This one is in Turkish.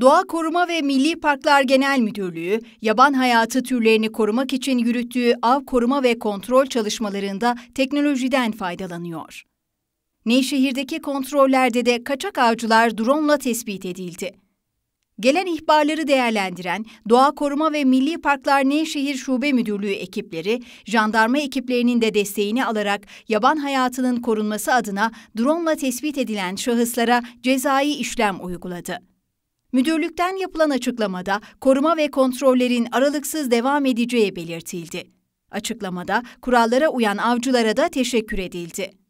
Doğa Koruma ve Milli Parklar Genel Müdürlüğü, yaban hayatı türlerini korumak için yürüttüğü av koruma ve kontrol çalışmalarında teknolojiden faydalanıyor. Nevşehir'deki kontrollerde de kaçak avcılar drone tespit edildi. Gelen ihbarları değerlendiren Doğa Koruma ve Milli Parklar Nevşehir Şube Müdürlüğü ekipleri, jandarma ekiplerinin de desteğini alarak yaban hayatının korunması adına drone tespit edilen şahıslara cezai işlem uyguladı. Müdürlükten yapılan açıklamada koruma ve kontrollerin aralıksız devam edeceği belirtildi. Açıklamada kurallara uyan avcılara da teşekkür edildi.